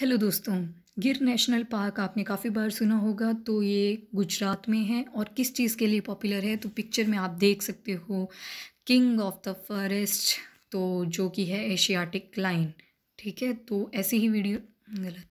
hello दोस्तों गिर national park आपने काफ़ी बार सुना होगा तो ये गुजरात में है और किस चीज़ के लिए पॉपुलर है तो पिक्चर में आप देख सकते हो किंग ऑफ द फॉरेस्ट तो जो कि है एशियाटिक लाइन ठीक है तो ऐसी ही वीडियो गलत